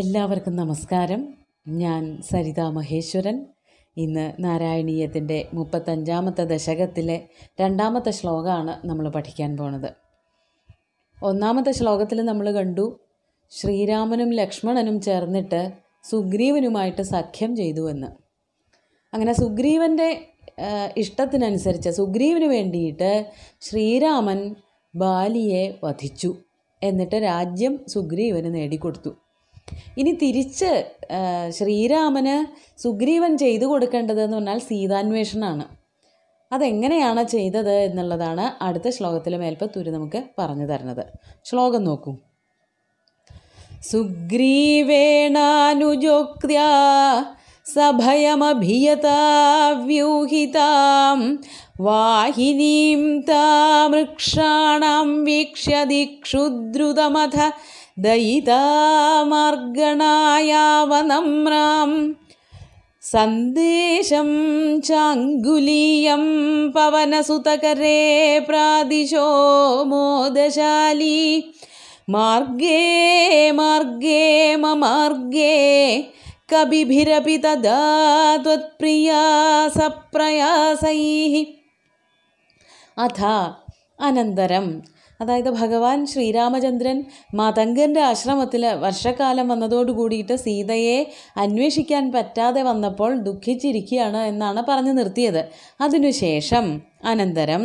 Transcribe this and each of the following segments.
എല്ലാവർക്കും നമസ്കാരം ഞാൻ സരിത മഹേശ്വരൻ ഇന്ന് നാരായണീയത്തിൻ്റെ മുപ്പത്തഞ്ചാമത്തെ ദശകത്തിലെ രണ്ടാമത്തെ ശ്ലോകമാണ് നമ്മൾ പഠിക്കാൻ പോണത് ഒന്നാമത്തെ ശ്ലോകത്തിൽ നമ്മൾ കണ്ടു ശ്രീരാമനും ലക്ഷ്മണനും ചേർന്നിട്ട് സുഗ്രീവനുമായിട്ട് സഖ്യം ചെയ്തു എന്ന് അങ്ങനെ സുഗ്രീവൻ്റെ ഇഷ്ടത്തിനനുസരിച്ച് സുഗ്രീവന് വേണ്ടിയിട്ട് ശ്രീരാമൻ ബാലിയെ വധിച്ചു എന്നിട്ട് രാജ്യം സുഗ്രീവന് നേടിക്കൊടുത്തു ഇനി തിരിച്ച് ശ്രീരാമന് സുഗ്രീവൻ ചെയ്തു കൊടുക്കേണ്ടതെന്ന് പറഞ്ഞാൽ സീതാന്വേഷണമാണ് അതെങ്ങനെയാണ് ചെയ്തത് എന്നുള്ളതാണ് അടുത്ത ശ്ലോകത്തിൽ മേൽപ്പത്തൂര് നമുക്ക് പറഞ്ഞു തരുന്നത് ശ്ലോകം നോക്കൂ സുഗ്രീവേണാനുജോക്യ സഭയമഭിയതാവ്യൂഹിതാം വാഹിനീം താമൃക്ഷാണം വീക്ഷ്യതി ക്ഷുദ്രുതമഥ दयिता मार्गणायावनम्रां सन्देशं चाङ्गुलीयं पवनसुतकरे प्रादिशो मोदशाली मार्गे मार्गे ममार्गे कविभिरपि तदा त्वत्प्रिया सप्रयासैः अथ अनन्तरम् അതായത് ഭഗവാൻ ശ്രീരാമചന്ദ്രൻ മതങ്കൻ്റെ ആശ്രമത്തിൽ വർഷക്കാലം വന്നതോട് കൂടിയിട്ട് സീതയെ അന്വേഷിക്കാൻ പറ്റാതെ വന്നപ്പോൾ ദുഃഖിച്ചിരിക്കുകയാണ് എന്നാണ് പറഞ്ഞു നിർത്തിയത് അതിനുശേഷം അനന്തരം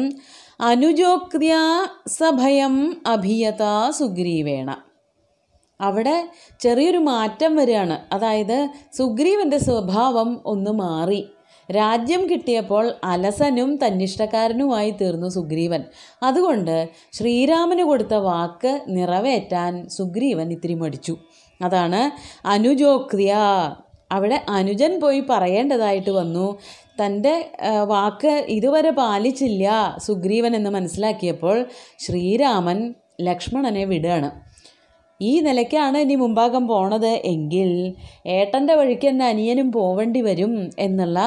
അനുജോക്രിയ സഭയം അഭിയത സുഗ്രീവേണ അവിടെ ചെറിയൊരു മാറ്റം വരികയാണ് അതായത് സുഗ്രീവൻ്റെ സ്വഭാവം ഒന്ന് മാറി രാജ്യം കിട്ടിയപ്പോൾ അലസനും തന്നിഷ്ടക്കാരനുമായി തീർന്നു സുഗ്രീവൻ അതുകൊണ്ട് ശ്രീരാമന് കൊടുത്ത വാക്ക് നിറവേറ്റാൻ സുഗ്രീവൻ ഇത്തിരി മടിച്ചു അതാണ് അനുജോക്രിയ അവിടെ അനുജൻ പോയി പറയേണ്ടതായിട്ട് വന്നു തൻ്റെ വാക്ക് ഇതുവരെ പാലിച്ചില്ല സുഗ്രീവൻ എന്ന് മനസ്സിലാക്കിയപ്പോൾ ശ്രീരാമൻ ലക്ഷ്മണനെ വിടുകയാണ് ഈ നിലയ്ക്കാണ് ഇനി മുമ്പാകം പോണത് എങ്കിൽ ഏട്ടൻ്റെ വഴിക്ക് തന്നെ അനിയനും പോവേണ്ടി വരും എന്നുള്ള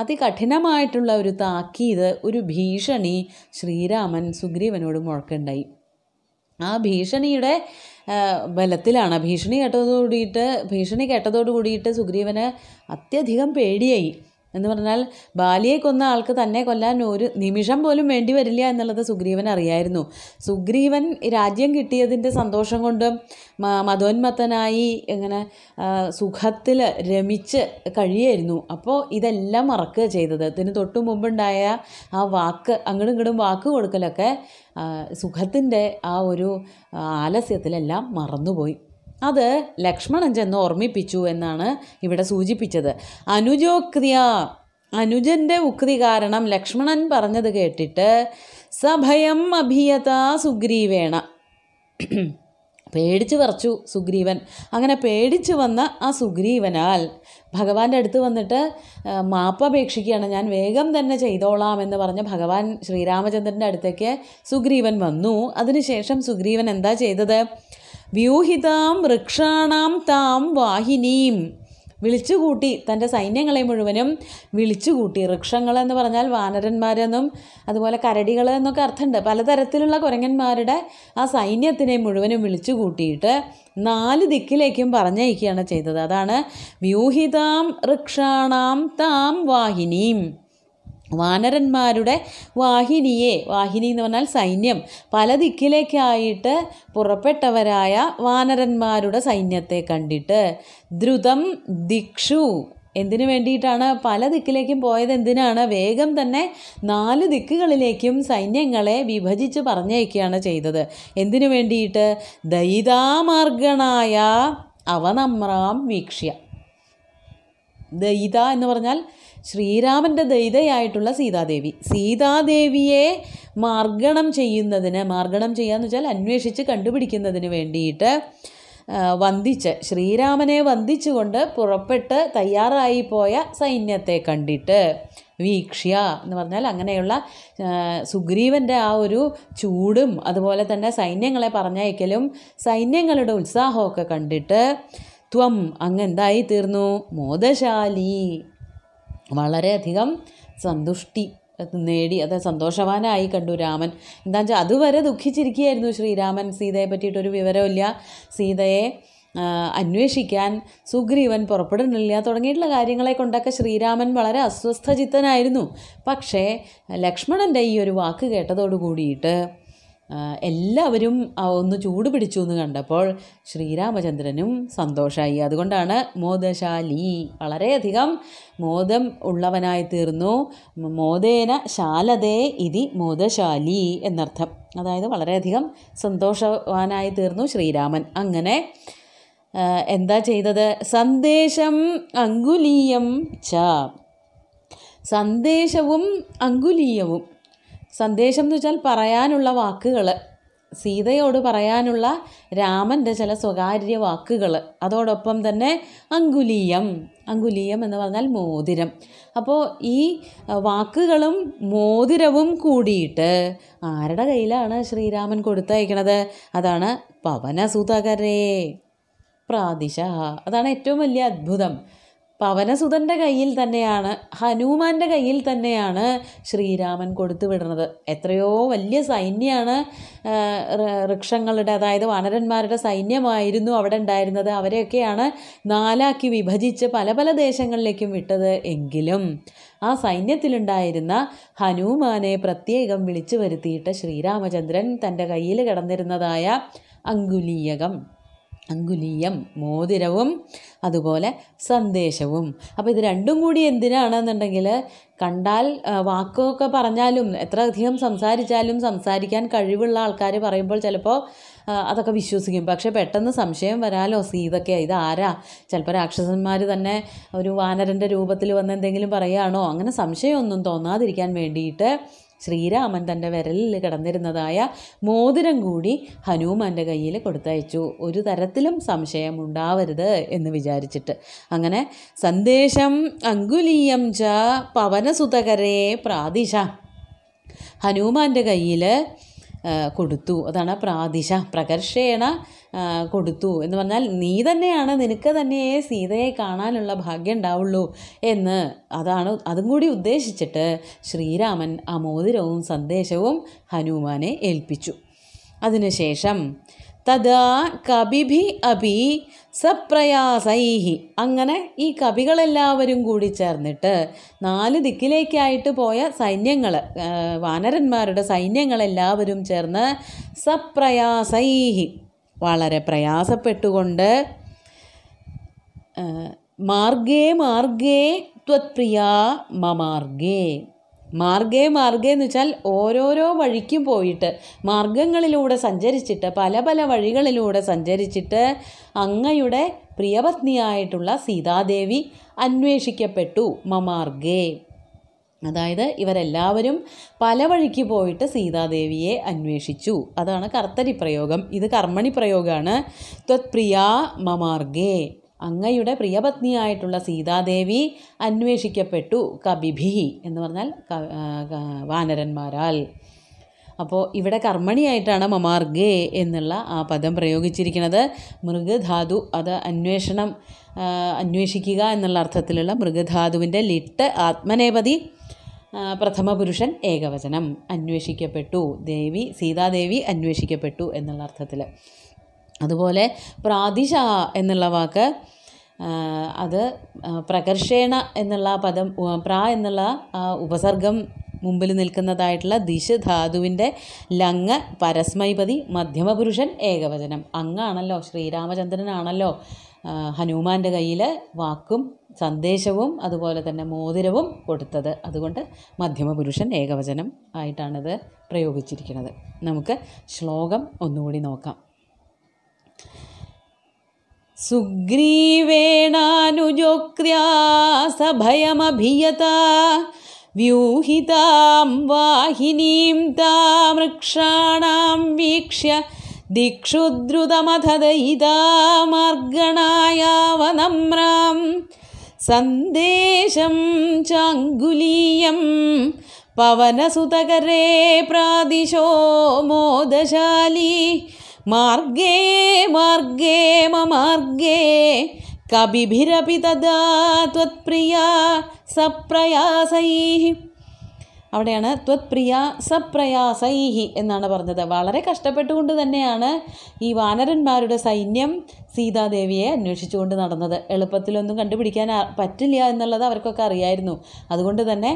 അതികഠിനമായിട്ടുള്ള ഒരു താക്കീത് ഒരു ഭീഷണി ശ്രീരാമൻ സുഗ്രീവനോട് മുഴക്കുണ്ടായി ആ ഭീഷണിയുടെ ബലത്തിലാണ് ഭീഷണി കേട്ടതോടുകൂടിയിട്ട് ഭീഷണി കേട്ടതോടു കൂടിയിട്ട് സുഗ്രീവന് അത്യധികം പേടിയായി എന്ന് പറഞ്ഞാൽ ബാലിയെ കൊന്ന ആൾക്ക് തന്നെ കൊല്ലാൻ ഒരു നിമിഷം പോലും വേണ്ടി വരില്ല എന്നുള്ളത് സുഗ്രീവൻ അറിയായിരുന്നു സുഗ്രീവൻ രാജ്യം കിട്ടിയതിൻ്റെ സന്തോഷം കൊണ്ട് മതോന്മത്തനായി ഇങ്ങനെ സുഖത്തിൽ രമിച്ച് കഴിയായിരുന്നു അപ്പോൾ ഇതെല്ലാം മറക്കുക ചെയ്തത് ഇതിന് തൊട്ടു മുമ്പുണ്ടായ ആ വാക്ക് അങ്ങോട്ടും ഇങ്ങോട്ടും വാക്ക് കൊടുക്കലൊക്കെ സുഖത്തിൻ്റെ ആ ഒരു ആലസ്യത്തിലെല്ലാം മറന്നുപോയി അത് ലക്ഷ്മണൻ ചെന്ന് ഓർമ്മിപ്പിച്ചു എന്നാണ് ഇവിടെ സൂചിപ്പിച്ചത് അനുജോക്തിയ അനുജൻ്റെ ഉക്തി കാരണം ലക്ഷ്മണൻ പറഞ്ഞത് കേട്ടിട്ട് സഭയം അഭിയത സുഗ്രീവേണ പേടിച്ചു പറച്ചു സുഗ്രീവൻ അങ്ങനെ പേടിച്ചു വന്ന ആ സുഗ്രീവനാൽ ഭഗവാന്റെ അടുത്ത് വന്നിട്ട് മാപ്പപേക്ഷിക്കുകയാണ് ഞാൻ വേഗം തന്നെ ചെയ്തോളാം എന്ന് പറഞ്ഞ് ഭഗവാൻ ശ്രീരാമചന്ദ്രൻ്റെ അടുത്തേക്ക് സുഗ്രീവൻ വന്നു അതിനുശേഷം സുഗ്രീവൻ എന്താ ചെയ്തത് വ്യൂഹിതാം വൃക്ഷാണാം താം വാഹിനീം വിളിച്ചുകൂട്ടി തൻ്റെ സൈന്യങ്ങളെ മുഴുവനും വിളിച്ചുകൂട്ടി വൃക്ഷങ്ങളെന്ന് എന്ന് പറഞ്ഞാൽ വാനരന്മാരെന്നും അതുപോലെ കരടികൾ എന്നൊക്കെ അർത്ഥമുണ്ട് പലതരത്തിലുള്ള കുരങ്ങന്മാരുടെ ആ സൈന്യത്തിനെ മുഴുവനും വിളിച്ചുകൂട്ടിയിട്ട് നാല് ദിക്കിലേക്കും പറഞ്ഞയക്കുകയാണ് ചെയ്തത് അതാണ് വ്യൂഹിതാം വൃക്ഷാണാം താം വാഹിനിയും വാനരന്മാരുടെ വാഹിനിയെ വാഹിനി എന്ന് പറഞ്ഞാൽ സൈന്യം പല ദിക്കിലേക്കായിട്ട് പുറപ്പെട്ടവരായ വാനരന്മാരുടെ സൈന്യത്തെ കണ്ടിട്ട് ദ്രുതം ദിക്ഷു എന്തിനു വേണ്ടിയിട്ടാണ് പല ദിക്കിലേക്കും പോയത് എന്തിനാണ് വേഗം തന്നെ നാല് ദിക്കുകളിലേക്കും സൈന്യങ്ങളെ വിഭജിച്ച് പറഞ്ഞയക്കുകയാണ് ചെയ്തത് എന്തിനു വേണ്ടിയിട്ട് ദൈതാമാർഗണായ അവനമ്രാം വീക്ഷ്യ ദയിത എന്ന് പറഞ്ഞാൽ ശ്രീരാമൻ്റെ ദൈതയായിട്ടുള്ള സീതാദേവി സീതാദേവിയെ മാർഗണം ചെയ്യുന്നതിന് മാർഗണം ചെയ്യാന്ന് വെച്ചാൽ അന്വേഷിച്ച് കണ്ടുപിടിക്കുന്നതിന് വേണ്ടിയിട്ട് വന്ദിച്ച് ശ്രീരാമനെ വന്ദിച്ചുകൊണ്ട് പുറപ്പെട്ട് തയ്യാറായി പോയ സൈന്യത്തെ കണ്ടിട്ട് വീക്ഷ്യ എന്ന് പറഞ്ഞാൽ അങ്ങനെയുള്ള സുഗ്രീവൻ്റെ ആ ഒരു ചൂടും അതുപോലെ തന്നെ സൈന്യങ്ങളെ പറഞ്ഞയക്കലും സൈന്യങ്ങളുടെ ഉത്സാഹമൊക്കെ കണ്ടിട്ട് ത്വം അങ്ങെന്തായി തീർന്നു മോദശാലി വളരെയധികം സന്തുഷ്ടി നേടി അത് സന്തോഷവാനായി കണ്ടു രാമൻ എന്താണെന്ന് വെച്ചാൽ അതുവരെ ദുഃഖിച്ചിരിക്കുകയായിരുന്നു ശ്രീരാമൻ സീതയെ പറ്റിയിട്ടൊരു വിവരമില്ല സീതയെ അന്വേഷിക്കാൻ സുഗ്രീവൻ പുറപ്പെടുന്നില്ല തുടങ്ങിയിട്ടുള്ള കാര്യങ്ങളെ കൊണ്ടൊക്കെ ശ്രീരാമൻ വളരെ അസ്വസ്ഥചിത്തനായിരുന്നു പക്ഷേ ലക്ഷ്മണൻ്റെ ഈ ഒരു വാക്ക് കേട്ടതോടു കൂടിയിട്ട് എല്ലാവരും ഒന്ന് ചൂട് പിടിച്ചു എന്ന് കണ്ടപ്പോൾ ശ്രീരാമചന്ദ്രനും സന്തോഷമായി അതുകൊണ്ടാണ് മോദശാലി വളരെയധികം മോദം ഉള്ളവനായി തീർന്നു മോദേന ശാലതേ ഇതി മോദശാലി എന്നർത്ഥം അതായത് വളരെയധികം സന്തോഷവാനായി തീർന്നു ശ്രീരാമൻ അങ്ങനെ എന്താ ചെയ്തത് സന്ദേശം അങ്കുലീയം ച സന്ദേശവും അങ്കുലീയവും സന്ദേശം എന്ന് വെച്ചാൽ പറയാനുള്ള വാക്കുകൾ സീതയോട് പറയാനുള്ള രാമൻ്റെ ചില സ്വകാര്യ വാക്കുകൾ അതോടൊപ്പം തന്നെ അങ്കുലീയം അങ്കുലീയം എന്ന് പറഞ്ഞാൽ മോതിരം അപ്പോൾ ഈ വാക്കുകളും മോതിരവും കൂടിയിട്ട് ആരുടെ കയ്യിലാണ് ശ്രീരാമൻ കൊടുത്തയക്കണത് അതാണ് പവനസുതകരേ പ്രാതിശ അതാണ് ഏറ്റവും വലിയ അത്ഭുതം പവനസുതൻ്റെ കയ്യിൽ തന്നെയാണ് ഹനുമാൻ്റെ കയ്യിൽ തന്നെയാണ് ശ്രീരാമൻ കൊടുത്തു വിടുന്നത് എത്രയോ വലിയ സൈന്യമാണ് വൃക്ഷങ്ങളുടെ അതായത് വാനരന്മാരുടെ സൈന്യമായിരുന്നു അവിടെ ഉണ്ടായിരുന്നത് അവരെയൊക്കെയാണ് നാലാക്കി വിഭജിച്ച് പല പല ദേശങ്ങളിലേക്കും വിട്ടത് എങ്കിലും ആ സൈന്യത്തിലുണ്ടായിരുന്ന ഹനുമാനെ പ്രത്യേകം വിളിച്ചു വരുത്തിയിട്ട് ശ്രീരാമചന്ദ്രൻ തൻ്റെ കയ്യിൽ കിടന്നിരുന്നതായ അങ്കുലീയകം അങ്കുലീയം മോതിരവും അതുപോലെ സന്ദേശവും അപ്പോൾ ഇത് രണ്ടും കൂടി എന്തിനാണെന്നുണ്ടെങ്കിൽ കണ്ടാൽ വാക്കൊക്കെ പറഞ്ഞാലും എത്ര അധികം സംസാരിച്ചാലും സംസാരിക്കാൻ കഴിവുള്ള ആൾക്കാർ പറയുമ്പോൾ ചിലപ്പോൾ അതൊക്കെ വിശ്വസിക്കും പക്ഷേ പെട്ടെന്ന് സംശയം വരാലോ സീതൊക്കെ ഇതാരാ ചിലപ്പോൾ രാക്ഷസന്മാർ തന്നെ ഒരു വാനരൻ്റെ രൂപത്തിൽ വന്ന് എന്തെങ്കിലും പറയുകയാണോ അങ്ങനെ സംശയമൊന്നും തോന്നാതിരിക്കാൻ വേണ്ടിയിട്ട് ശ്രീരാമൻ തൻ്റെ വിരലിൽ കിടന്നിരുന്നതായ മോതിരം കൂടി ഹനുമാൻ്റെ കയ്യിൽ കൊടുത്തയച്ചു ഒരു തരത്തിലും സംശയം ഉണ്ടാവരുത് എന്ന് വിചാരിച്ചിട്ട് അങ്ങനെ സന്ദേശം അങ്കുലീയം ച പവനസുതകരെ പ്രാതിശ ഹനുമാൻ്റെ കയ്യിൽ കൊടുത്തു അതാണ് പ്രാതിശ പ്രകർഷേണ കൊടുത്തു എന്ന് പറഞ്ഞാൽ നീ തന്നെയാണ് നിനക്ക് തന്നെയേ സീതയെ കാണാനുള്ള ഭാഗ്യം ഉണ്ടാവുള്ളൂ എന്ന് അതാണ് അതും കൂടി ഉദ്ദേശിച്ചിട്ട് ശ്രീരാമൻ ആ മോതിരവും സന്ദേശവും ഹനുമാനെ ഏൽപ്പിച്ചു അതിനുശേഷം തഥാ കവിഭി അഭി സപ്രയാസൈഹി അങ്ങനെ ഈ കവികളെല്ലാവരും കൂടി ചേർന്നിട്ട് നാല് ദിക്കിലേക്കായിട്ട് പോയ സൈന്യങ്ങൾ വാനരന്മാരുടെ സൈന്യങ്ങളെല്ലാവരും ചേർന്ന് സപ്രയാസൈഹി വളരെ പ്രയാസപ്പെട്ടുകൊണ്ട് മാർഗേ മാർഗേ ത്വത്പ്രിയ മമാർഗേ മാർഗേ മാർഗേ എന്ന് വെച്ചാൽ ഓരോരോ വഴിക്കും പോയിട്ട് മാർഗങ്ങളിലൂടെ സഞ്ചരിച്ചിട്ട് പല പല വഴികളിലൂടെ സഞ്ചരിച്ചിട്ട് അങ്ങയുടെ പ്രിയപത്നിയായിട്ടുള്ള സീതാദേവി അന്വേഷിക്കപ്പെട്ടു മമാർഗേ അതായത് ഇവരെല്ലാവരും പല വഴിക്ക് പോയിട്ട് സീതാദേവിയെ അന്വേഷിച്ചു അതാണ് കർത്തരി പ്രയോഗം ഇത് കർമ്മണി പ്രയോഗമാണ് ത്വത്പ്രിയ മമാർഗേ അങ്ങയുടെ പ്രിയപത്നിയായിട്ടുള്ള സീതാദേവി അന്വേഷിക്കപ്പെട്ടു കബിഭി എന്ന് പറഞ്ഞാൽ വാനരന്മാരാൽ അപ്പോൾ ഇവിടെ കർമ്മണിയായിട്ടാണ് മമാർഗേ എന്നുള്ള ആ പദം പ്രയോഗിച്ചിരിക്കുന്നത് മൃഗധാതു അത് അന്വേഷണം അന്വേഷിക്കുക എന്നുള്ള അർത്ഥത്തിലുള്ള മൃഗധാതുവിൻ്റെ ലിട്ട് ആത്മനേപതി പ്രഥമ പുരുഷൻ ഏകവചനം അന്വേഷിക്കപ്പെട്ടു ദേവി സീതാദേവി അന്വേഷിക്കപ്പെട്ടു എന്നുള്ള അർത്ഥത്തിൽ അതുപോലെ പ്രാതിശ എന്നുള്ള വാക്ക് അത് പ്രകർഷേണ എന്നുള്ള പദം പ്രാ എന്നുള്ള ഉപസർഗം മുമ്പിൽ നിൽക്കുന്നതായിട്ടുള്ള ദിശ ധാതുവിൻ്റെ ലങ് പരസ്മൈപതി മധ്യമപുരുഷൻ ഏകവചനം അങ്ങാണല്ലോ ശ്രീരാമചന്ദ്രനാണല്ലോ ഹനുമാൻ്റെ കയ്യിൽ വാക്കും സന്ദേശവും അതുപോലെ തന്നെ മോതിരവും കൊടുത്തത് അതുകൊണ്ട് മധ്യമ പുരുഷൻ ഏകവചനം ആയിട്ടാണിത് പ്രയോഗിച്ചിരിക്കുന്നത് നമുക്ക് ശ്ലോകം ഒന്നുകൂടി നോക്കാം സുഗ്രീവേണാനുജോക്യാസഭയമഭിയത വ്യൂഹിതാം വാഹിനീം വൃക്ഷാണാം വീക്ഷ്യ ദിക്ഷുദ്രുതമഥ മാർഗണായാവനമ്രാം सन्देशं चाङ्गुलीयं पवनसुतकरे प्रादिशो मोदशाली मार्गे मार्गे ममार्गे कविभिरपि तदा त्वत्प्रिया सप्रयासैः അവിടെയാണ് ത്വത്പ്രിയ സപ്രയാസൈഹി എന്നാണ് പറഞ്ഞത് വളരെ കഷ്ടപ്പെട്ടുകൊണ്ട് തന്നെയാണ് ഈ വാനരന്മാരുടെ സൈന്യം സീതാദേവിയെ അന്വേഷിച്ചുകൊണ്ട് നടന്നത് എളുപ്പത്തിലൊന്നും കണ്ടുപിടിക്കാൻ പറ്റില്ല എന്നുള്ളത് അവർക്കൊക്കെ അറിയായിരുന്നു അതുകൊണ്ട് തന്നെ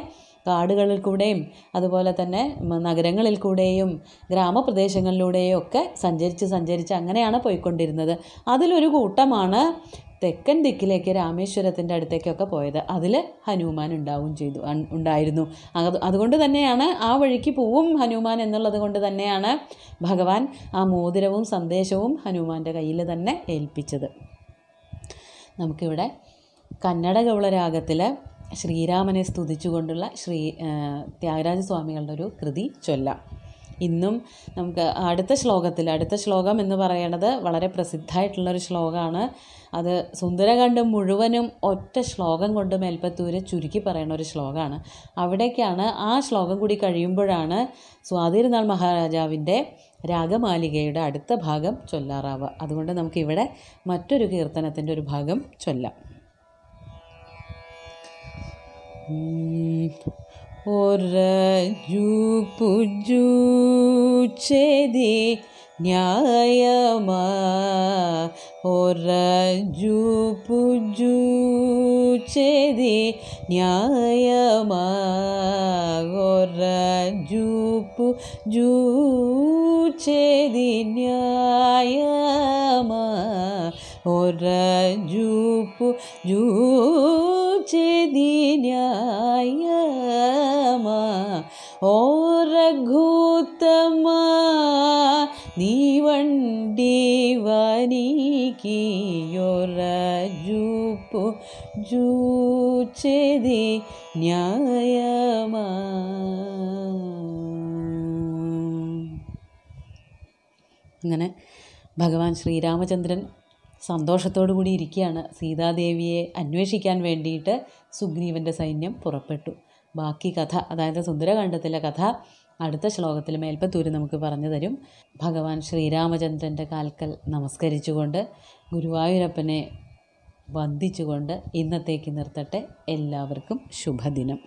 കാടുകളിൽ കൂടെയും അതുപോലെ തന്നെ നഗരങ്ങളിൽ കൂടെയും ഗ്രാമപ്രദേശങ്ങളിലൂടെയും ഒക്കെ സഞ്ചരിച്ച് സഞ്ചരിച്ച് അങ്ങനെയാണ് പോയിക്കൊണ്ടിരുന്നത് അതിലൊരു കൂട്ടമാണ് തെക്കൻ ദിക്കിലേക്ക് രാമേശ്വരത്തിൻ്റെ അടുത്തേക്കൊക്കെ പോയത് അതിൽ ഹനുമാൻ ഉണ്ടാവും ചെയ്തു ഉണ്ടായിരുന്നു അതുകൊണ്ട് തന്നെയാണ് ആ വഴിക്ക് പോവും ഹനുമാൻ എന്നുള്ളത് കൊണ്ട് തന്നെയാണ് ഭഗവാൻ ആ മോതിരവും സന്ദേശവും ഹനുമാൻ്റെ കയ്യിൽ തന്നെ ഏൽപ്പിച്ചത് നമുക്കിവിടെ കന്നഡ ഗൗളരാഗത്തിൽ ശ്രീരാമനെ സ്തുതിച്ചുകൊണ്ടുള്ള ശ്രീ ത്യാഗരാജ സ്വാമികളുടെ ഒരു കൃതി ചൊല്ലാം ഇന്നും നമുക്ക് അടുത്ത ശ്ലോകത്തിൽ അടുത്ത ശ്ലോകം എന്ന് പറയുന്നത് വളരെ പ്രസിദ്ധമായിട്ടുള്ളൊരു ശ്ലോകമാണ് അത് സുന്ദരകണ്ഠ മുഴുവനും ഒറ്റ ശ്ലോകം കൊണ്ട് മേൽപ്പത്തൂരെ ചുരുക്കി പറയുന്ന ഒരു ശ്ലോകമാണ് അവിടേക്കാണ് ആ ശ്ലോകം കൂടി കഴിയുമ്പോഴാണ് സ്വാതിരുനാൾ മഹാരാജാവിൻ്റെ രാഗമാലികയുടെ അടുത്ത ഭാഗം ചൊല്ലാറാവുക അതുകൊണ്ട് നമുക്കിവിടെ മറ്റൊരു കീർത്തനത്തിൻ്റെ ഒരു ഭാഗം ചൊല്ലാം ഒരജു പുജുച്ചതി ന്യായമാ ഒരജു പുജുച്ചതി ന്യായമാ ഒരജു പുജുച്ചതി ന്യായമാ ഒരജൂപ്പു ജൂചെതിന്യായമ ഓരഘൂത്തമ നീ വണ്ടി വനിക്കിയൊരജൂപ്പു ജൂചെതി ന്യായമ അങ്ങനെ ഭഗവാൻ ശ്രീരാമചന്ദ്രൻ സന്തോഷത്തോടു കൂടി ഇരിക്കുകയാണ് സീതാദേവിയെ അന്വേഷിക്കാൻ വേണ്ടിയിട്ട് സുഗ്രീവൻ്റെ സൈന്യം പുറപ്പെട്ടു ബാക്കി കഥ അതായത് സുന്ദരകാണ്ഡത്തിലെ കഥ അടുത്ത ശ്ലോകത്തിൽ മേൽപ്പത്തൂര് നമുക്ക് പറഞ്ഞു തരും ഭഗവാൻ ശ്രീരാമചന്ദ്രൻ്റെ കാൽക്കൽ നമസ്കരിച്ചുകൊണ്ട് ഗുരുവായൂരപ്പനെ വന്ദിച്ചുകൊണ്ട് ഇന്നത്തേക്ക് നിർത്തട്ടെ എല്ലാവർക്കും ശുഭദിനം